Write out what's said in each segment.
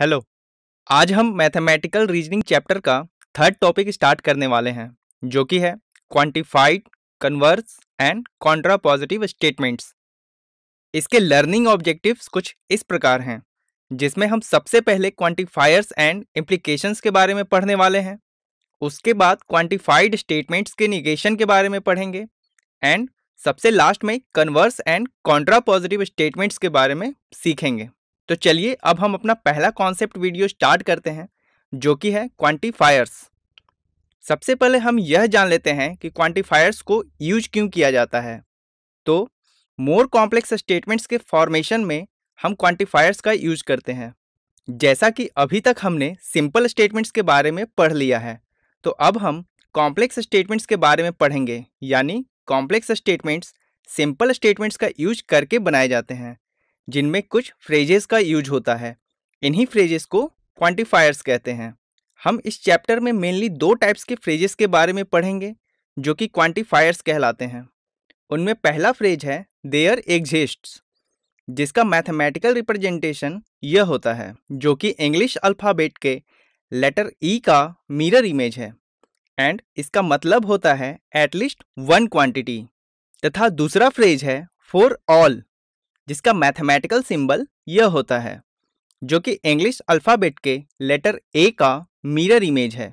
hello आज हम mathematical reasoning chapter का थर्ड टॉपिक स्टार्ट करने वाले हैं जो कि है quantified converse and contrapositive statements इसके लर्निंग ऑब्जेक्टिव्स कुछ इस प्रकार हैं जिसमें हम सबसे पहले क्वांटिफायर्स एंड इम्प्लीकेशंस के बारे में पढ़ने वाले हैं उसके बाद क्वांटिफाइड स्टेटमेंट्स के निगेशन के बारे में पढ़ेंगे एंड सबसे लास्ट में converse and contrapositive statements के बारे में सीखेंगे तो चलिए अब हम अपना पहला कॉन्सेप्ट वीडियो स्टार्ट करते हैं जो कि है क्वांटिफायर्स सबसे पहले हम यह जान लेते हैं कि क्वांटिफायर्स को यूज क्यों किया जाता है तो मोर कॉम्प्लेक्स स्टेटमेंट्स के फॉर्मेशन में हम क्वांटिफायर्स का यूज करते हैं जैसा कि अभी तक हमने सिंपल स्टेटमेंट्स के बारे में पढ़ लिया है तो अब हम कॉम्प्लेक्स स्टेटमेंट्स के बारे में पढ़ेंगे यानी कॉम्प्लेक्स स्टेटमेंट्स सिंपल स्टेटमेंट्स का यूज करके बनाए जाते हैं जिनमें कुछ फ्रेजेस का यूज होता है इन्हीं फ्रेजेस को क्वांटिफायर्स कहते हैं हम इस चैप्टर में मेनली दो टाइप्स के फ्रेजेस के बारे में पढ़ेंगे जो कि क्वांटिफायर्स कहलाते हैं उनमें पहला फ्रेज है देयर एग्जिस्ट जिसका मैथमेटिकल रिप्रेजेंटेशन यह होता है जो कि इंग्लिश अल्फ़ाबेट के लेटर ई e का मिरर इमेज है एंड इसका मतलब होता है एटलीस्ट वन क्वांटिटी तथा दूसरा फ्रेज है फॉर ऑल जिसका मैथमेटिकल सिंबल यह होता है जो कि इंग्लिश अल्फ़ाबेट के लेटर ए का मिरर इमेज है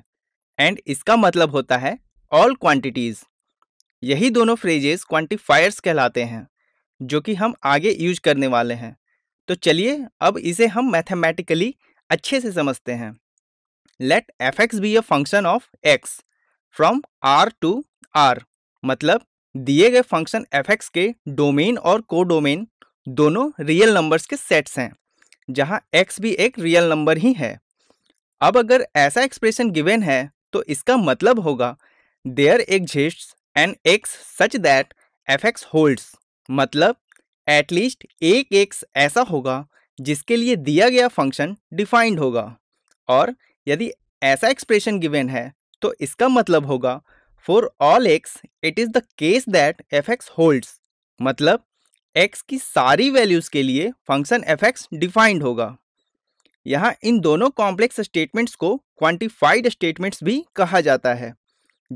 एंड इसका मतलब होता है ऑल क्वांटिटीज़ यही दोनों फ्रेजेस क्वांटिफायर्स कहलाते हैं जो कि हम आगे यूज करने वाले हैं तो चलिए अब इसे हम मैथमेटिकली अच्छे से समझते हैं let F X be a function of X from R to R मतलब दिए गए फंक्शन एफ एक्स के डोमेन और को डोमेन दोनों रियल नंबर्स के सेट्स हैं जहां x भी एक रियल नंबर ही है अब अगर ऐसा एक्सप्रेशन गिवेन है तो इसका मतलब होगा there exist an X such that F X holds मतलब एटलीस्ट एक एक्स ऐसा होगा जिसके लिए दिया गया फंक्शन डिफाइंड होगा और यदि ऐसा एक्सप्रेशन गिवेन है तो इसका मतलब होगा for all x it is the case that F X holds मतलब एक्स की सारी वैल्यूज़ के लिए फंक्शन एफ एक्स डिफाइंड होगा यहाँ इन दोनों कॉम्प्लेक्स स्टेटमेंट्स को क्वांटिफाइड स्टेटमेंट्स भी कहा जाता है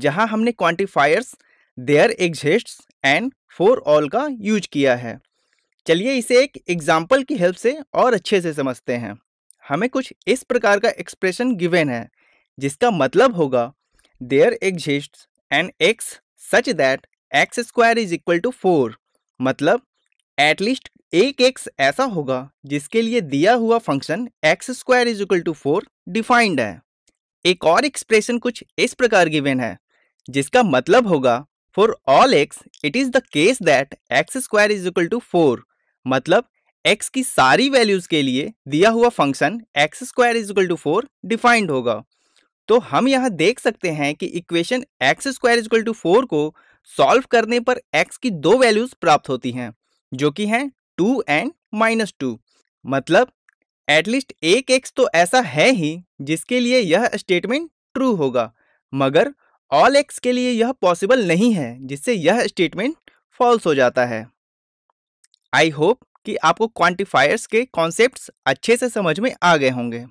जहाँ हमने quantifiers there exist and for all का यूज किया है चलिए इसे एक एग्जाम्पल की हेल्प से और अच्छे से समझते हैं हमें कुछ इस प्रकार का एक्सप्रेशन गिवेन है जिसका मतलब होगा there exist and x such that x square is equal to four मतलब एटलीस्ट एक एक्स ऐसा होगा जिसके लिए दिया हुआ function x square is equal to four defined है एक और एक्सप्रेशन कुछ इस प्रकार गिवेन है जिसका मतलब होगा for all x it is the case that x square is equal to four मतलब एक्स की सारी वैल्यूज के लिए दिया हुआ function x square is equal to four defined होगा तो हम यहाँ देख सकते हैं कि equation x square equal to four को सॉल्व करने पर एक्स की दो वैल्यूज प्राप्त होती हैं जो कि हैं टू एंड माइनस टू मतलब एटलीस्ट एक एक्स तो ऐसा है ही जिसके लिए यह स्टेटमेंट ट्रू होगा मगर ऑल एक्स के लिए यह पॉसिबल नहीं है जिससे यह स्टेटमेंट फॉल्स हो जाता है आई होप कि आपको क्वांटिफायर्स के कॉन्सेप्ट्स अच्छे से समझ में आ गए होंगे